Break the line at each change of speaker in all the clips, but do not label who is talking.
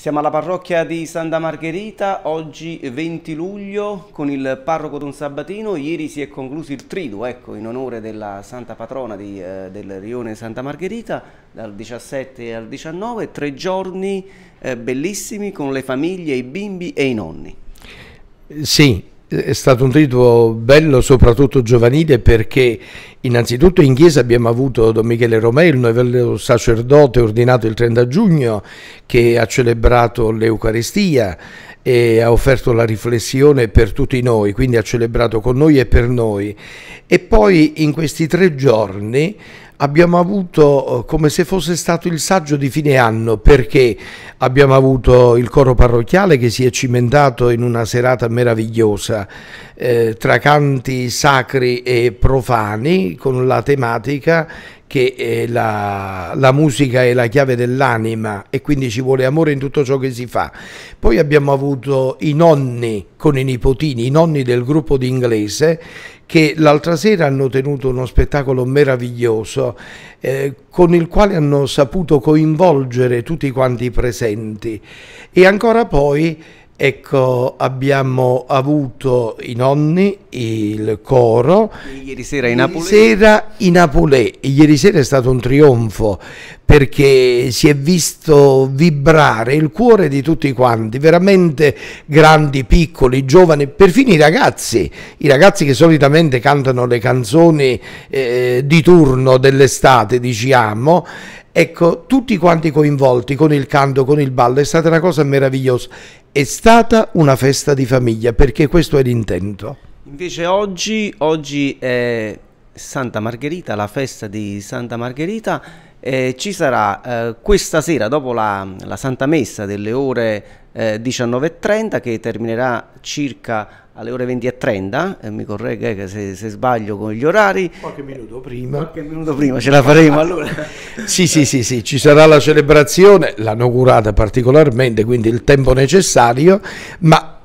Siamo alla parrocchia di Santa Margherita, oggi 20 luglio con il parroco Don Sabatino, ieri si è concluso il triduo ecco, in onore della santa patrona di, eh, del rione Santa Margherita dal 17 al 19, tre giorni eh, bellissimi con le famiglie, i bimbi e i nonni.
Sì, è stato un trito bello soprattutto giovanile perché innanzitutto in chiesa abbiamo avuto Don Michele Romeo, il novello sacerdote ordinato il 30 giugno che ha celebrato l'Eucaristia e ha offerto la riflessione per tutti noi, quindi ha celebrato con noi e per noi. E poi in questi tre giorni abbiamo avuto eh, come se fosse stato il saggio di fine anno perché abbiamo avuto il coro parrocchiale che si è cimentato in una serata meravigliosa eh, tra canti sacri e profani con la tematica che eh, la, la, musica è la chiave dell'anima e quindi ci vuole amore in tutto ciò che si fa. Poi abbiamo avuto i nonni con i nipotini, i nonni del gruppo di inglese che l'altra sera hanno tenuto uno spettacolo meraviglioso eh, con il quale hanno saputo coinvolgere tutti quanti i presenti e ancora poi Ecco, abbiamo avuto i nonni, il coro.
Ieri sera in Apulè.
Ieri sera in Apulè. Ieri sera è stato un trionfo perché si è visto vibrare il cuore di tutti quanti, veramente grandi, piccoli, giovani, perfino i ragazzi, i ragazzi che solitamente cantano le canzoni eh, di turno dell'estate, diciamo, Ecco, tutti quanti coinvolti con il canto, con il ballo, è stata una cosa meravigliosa. È stata una festa di famiglia, perché questo è l'intento.
Invece oggi, oggi è Santa Margherita, la festa di Santa Margherita. e ci sarà eh, questa sera dopo la, la, Santa Messa delle ore eh, 19.30 che terminerà circa alle ore 20 20.30, eh, mi corregga eh, se, se, sbaglio con gli orari.
Qualche minuto prima. Qualche minuto prima ce la faremo allora. sì, sì, sì, sì, ci sarà la celebrazione, l'hanno curata particolarmente, quindi il tempo necessario, ma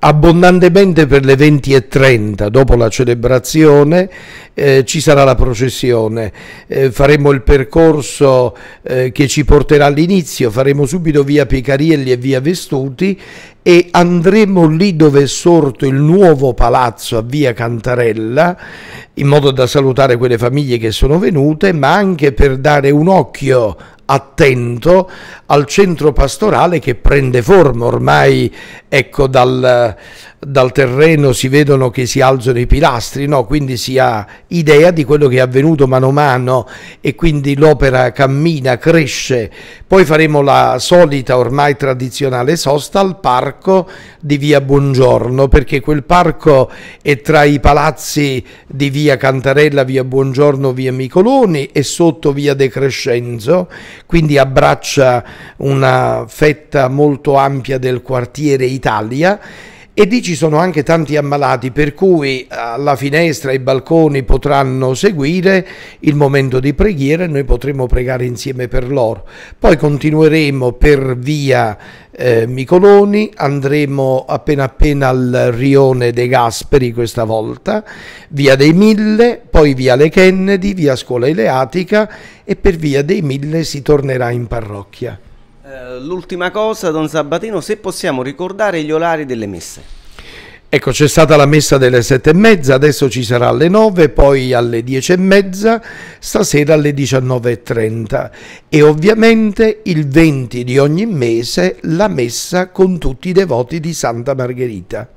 abbondantemente per le 20.30 dopo la celebrazione eh, ci sarà la processione eh, faremo il percorso eh, che ci porterà all'inizio faremo subito via Picarielli e via Vestuti e andremo lì dove è sorto il nuovo palazzo a via Cantarella in modo da salutare quelle famiglie che sono venute ma anche per dare un occhio attento al centro pastorale che prende forma ormai ecco, dal, dal terreno si vedono che si alzano i pilastri, no? quindi si ha idea di quello che è avvenuto mano a mano e quindi l'opera cammina, cresce. Poi faremo la solita ormai tradizionale sosta al parco di via Buongiorno, perché quel parco è tra i palazzi di via Cantarella, via Buongiorno, via Micoloni e sotto via De Crescenzo, quindi abbraccia una fetta molto ampia del quartiere Italia e lì ci sono anche tanti ammalati, per cui eh, alla finestra i balconi potranno seguire il momento di preghiera e noi potremo pregare insieme per loro. Poi continueremo per via eh, Micoloni, andremo appena appena al rione De Gasperi questa volta, via dei Mille, poi via Le Kennedy, via Scuola Eleatica e per via dei Mille si tornerà in parrocchia.
Eh, l'ultima cosa, Don Sabatino, se possiamo ricordare gli orari delle messe.
Ecco, c'è stata la messa delle sette e mezza, adesso ci sarà alle nove, poi alle dieci e mezza, stasera alle diciannove e trenta. e ovviamente il 20 di ogni mese la messa con tutti i devoti di Santa Margherita.